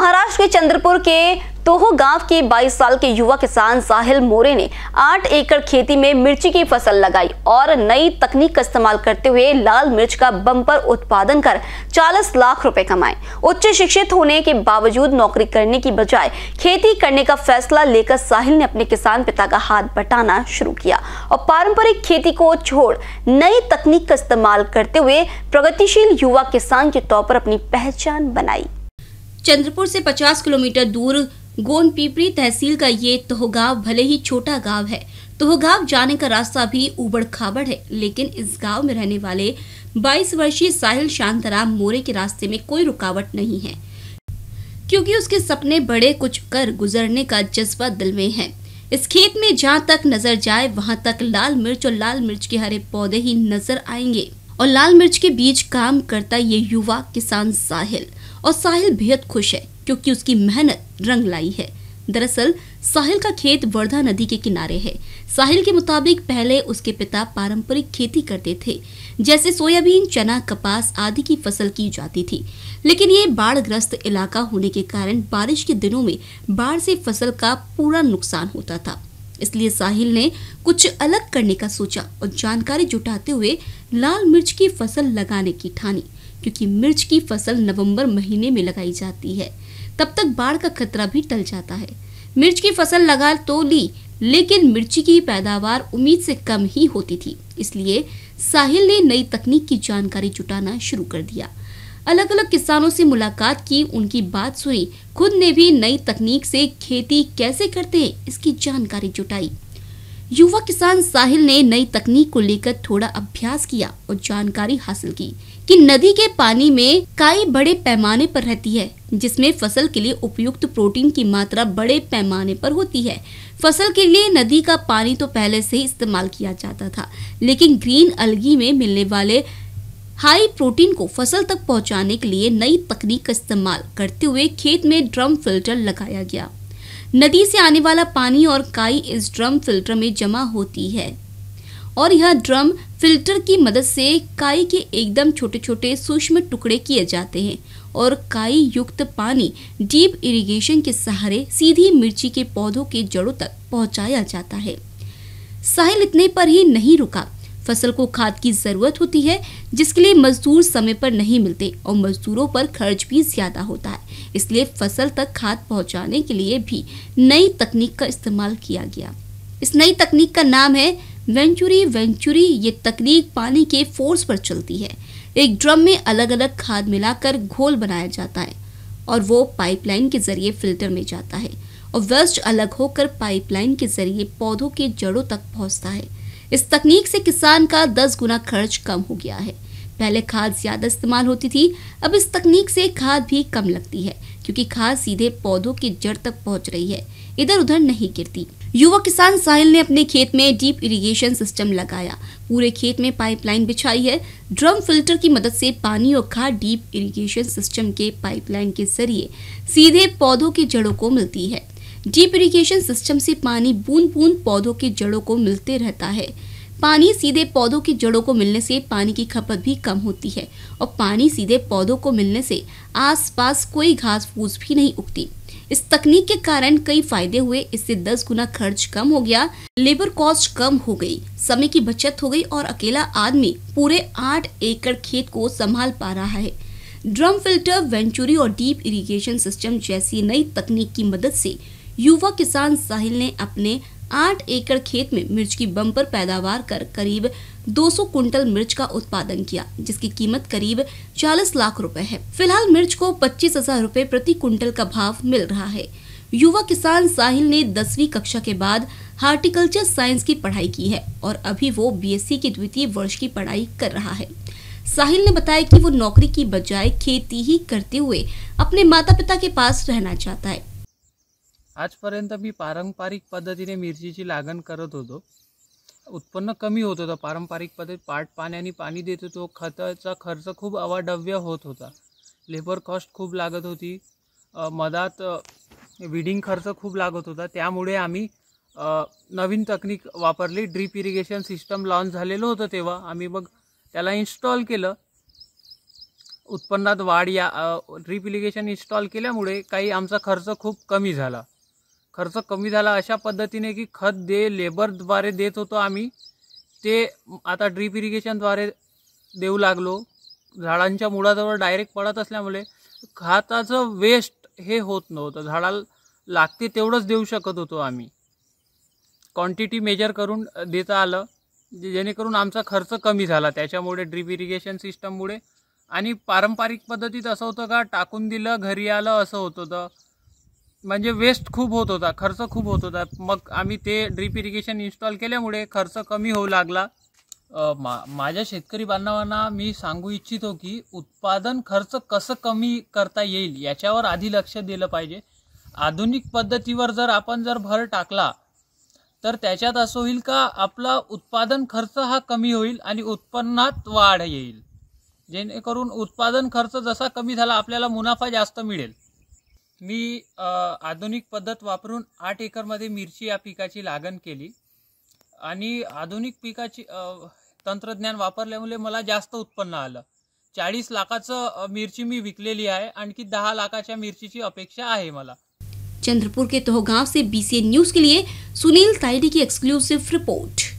महाराष्ट्र के चंद्रपुर के तोहो गांव के 22 साल के युवा किसान साहिल मोरे ने 8 एकड़ खेती में मिर्ची की फसल लगाई और नई तकनीक का इस्तेमाल करते हुए लाल मिर्च का बम्पर उत्पादन कर 40 लाख रुपए कमाए उच्च शिक्षित होने के बावजूद नौकरी करने की बजाय खेती करने का फैसला लेकर साहिल ने अपने किसान पिता का हाथ बटाना शुरू किया और पारंपरिक खेती को छोड़ नई तकनीक का इस्तेमाल करते हुए प्रगतिशील युवा किसान के तौर पर अपनी पहचान बनाई चंद्रपुर से 50 किलोमीटर दूर गोनपीपरी तहसील का ये तोहगांव भले ही छोटा गांव है तोहगांव जाने का रास्ता भी उबड़ खाबड़ है लेकिन इस गांव में रहने वाले 22 वर्षीय साहिल शांताराम मोरे के रास्ते में कोई रुकावट नहीं है क्योंकि उसके सपने बड़े कुछ कर गुजरने का जज्बा दिल में है इस खेत में जहाँ तक नजर जाए वहाँ तक लाल मिर्च और लाल मिर्च के हरे पौधे ही नजर आएंगे और लाल मिर्च के बीच काम करता ये युवा किसान साहिल और साहिल बेहद खुश है क्योंकि उसकी मेहनत रंग लाई है दरअसल साहिल का खेत वर्धा नदी के किनारे है साहिल के मुताबिक पहले उसके पिता पारंपरिक खेती करते थे जैसे सोयाबीन चना कपास आदि की फसल की जाती थी लेकिन ये बाढ़ग्रस्त इलाका होने के कारण बारिश के दिनों में बाढ़ से फसल का पूरा नुकसान होता था इसलिए साहिल ने कुछ अलग करने का सोचा और जानकारी जुटाते हुए लाल मिर्च की फसल लगाने की ठानी क्योंकि मिर्च की फसल नवंबर महीने में लगाई जाती है तब तक बाढ़ का खतरा भी टल जाता है मिर्च की फसल लगा तो ली लेकिन मिर्ची की पैदावार उम्मीद से कम ही होती थी इसलिए साहिल ने नई तकनीक की जानकारी जुटाना शुरू कर दिया अलग अलग किसानों से मुलाकात की उनकी बात सुनी खुद ने भी नई तकनीक से खेती कैसे करते हैं इसकी जानकारी जुटाई युवा किसान साहिल ने नई तकनीक को लेकर थोड़ा अभ्यास किया और जानकारी हासिल की कि नदी के पानी में काई बड़े पैमाने पर रहती है जिसमें फसल के लिए उपयुक्त प्रोटीन की मात्रा बड़े पैमाने पर होती है फसल के लिए नदी का पानी तो पहले से ही इस्तेमाल किया जाता था लेकिन ग्रीन अलगी में मिलने वाले हाई प्रोटीन को फसल तक पहुंचाने के लिए नई तकनीक का इस्तेमाल करते हुए खेत में ड्रम फिल्टर लगाया गया नदी से आने वाला पानी और काई इस ड्रम फिल्टर में जमा होती है और यह ड्रम फिल्टर की मदद से काई के एकदम छोटे छोटे सूक्ष्म टुकड़े किए जाते हैं और काई युक्त पानी डीप इरिगेशन के सहारे सीधी मिर्ची के पौधों के जड़ों तक पहुंचाया जाता है साहिल इतने पर ही नहीं रुका फसल को खाद की ज़रूरत होती है जिसके लिए मजदूर समय पर नहीं मिलते और मजदूरों पर खर्च भी ज़्यादा होता है इसलिए फसल तक खाद पहुंचाने के लिए भी नई तकनीक का इस्तेमाल किया गया इस नई तकनीक का नाम है वेंचुरी वेंचुरी ये तकनीक पानी के फोर्स पर चलती है एक ड्रम में अलग अलग खाद मिलाकर घोल बनाया जाता है और वो पाइपलाइन के जरिए फिल्टर में जाता है और वेस्ट अलग होकर पाइपलाइन के जरिए पौधों के जड़ों तक पहुंचता है इस तकनीक से किसान का दस गुना खर्च कम हो गया है पहले खाद ज्यादा इस्तेमाल होती थी अब इस तकनीक से खाद भी कम लगती है क्योंकि खाद सीधे पौधों की जड़ तक पहुंच रही है इधर उधर नहीं गिरती युवा किसान साहिल ने अपने खेत में डीप इरिगेशन सिस्टम लगाया पूरे खेत में पाइपलाइन बिछाई है ड्रम फिल्टर की मदद से पानी और खाद डीप इरिगेशन सिस्टम के पाइपलाइन के जरिए सीधे पौधों की जड़ों को मिलती है डीप इरीगेशन सिस्टम से पानी बूंद बूंद पौधों के जड़ों को मिलते रहता है पानी सीधे पौधों की जड़ों को मिलने से पानी की खपत भी कम होती है और पानी सीधे पौधों को मिलने से आसपास कोई घास फूस भी नहीं उगती इस तकनीक के कारण कई फायदे हुए इससे दस गुना खर्च कम हो गया लेबर कॉस्ट कम हो गई समय की बचत हो गई और अकेला आदमी पूरे आठ एकड़ खेत को संभाल पा रहा है ड्रम फिल्टर वेंचुरी और डीप इरीगेशन सिस्टम जैसी नई तकनीक की मदद ऐसी युवा किसान साहिल ने अपने आठ एकड़ खेत में मिर्च की बम्पर पैदावार कर करीब 200 कुंटल मिर्च का उत्पादन किया जिसकी कीमत करीब 40 लाख रुपए है फिलहाल मिर्च को पच्चीस हजार रूपए प्रति कुंटल का भाव मिल रहा है युवा किसान साहिल ने दसवीं कक्षा के बाद हार्टिकल्चर साइंस की पढ़ाई की है और अभी वो बीएससी के द्वितीय वर्ष की पढ़ाई कर रहा है साहिल ने बताया कि वो नौकरी की बजाय खेती ही करते हुए अपने माता पिता के पास रहना चाहता है आजपर्यंत मी पारंपरिक पद्धतीने मिरचीची लागण करत होतो उत्पन्न कमी होत होतं पारंपरिक पद्धत पाट पाण्याने पाणी देत होतो खताचा खर्च खूप अवाढव्य होत होता लेबर कॉस्ट खूप लागत होती मधात विडिंग खर्च खूप लागत होता त्यामुळे आम्ही नवीन तकनीक वापरली ड्रीप इरिगेशन सिस्टम लॉन्च झालेलं होतं तेव्हा आम्ही मग त्याला इन्स्टॉल केलं उत्पन्नात वाढ या ड्रीप इरिगेशन इन्स्टॉल केल्यामुळे काही आमचा खर्च खूप कमी झाला खर्च कमी झाला अशा पद्धतीने की खत दे लेबरद्वारे देत होतो आम्ही ते आता ड्रीप इरिगेशनद्वारे देऊ लागलो झाडांच्या मुळाजवळ डायरेक्ट पडत असल्यामुळे खताचं वेस्ट हे होत नव्हतं झाडाला लागते तेवढंच देऊ शकत होतो आम्ही क्वांटिटी मेजर करून देता आलं जेणेकरून आमचा खर्च कमी झाला त्याच्यामुळे ड्रीप इरिगेशन सिस्टममुळे आणि पारंपरिक पद्धतीत असं होतं का टाकून दिलं घरी आलं असं होत होतं म्हणजे वेस्ट खूप होत होता खर्च खूप होत होता मग आम्ही ते ड्रिप इरिगेशन इन्स्टॉल केल्यामुळे खर्च कमी होऊ लागला मा माझ्या शेतकरी बांधवांना मी सांगू इच्छितो की उत्पादन खर्च कसं कमी करता येईल याच्यावर आधी लक्ष दिलं पाहिजे आधुनिक पद्धतीवर जर आपण जर भर टाकला तर त्याच्यात असं होईल का आपला उत्पादन खर्च हा कमी होईल आणि उत्पन्नात वाढ येईल जेणेकरून उत्पादन खर्च जसा कमी झाला आपल्याला मुनाफा जास्त मिळेल मी आधुनिक पद्धत वापरून आठ एकर मधे मिर्ची या पिकाची लागण के लिए आधुनिक पिकाची तंत्रज्ञान वापरल्यामुळे मला जास्त उत्पन्न आलं चाळीस लाखाचं मिरची मी विकलेली आहे आणखी दहा लाखाच्या मिरचीची अपेक्षा आहे मला चंद्रपुर के तोहगांव से बीसीएन न्यूज के लिए सुनील तायडी की एक्सक्लूसिव रिपोर्ट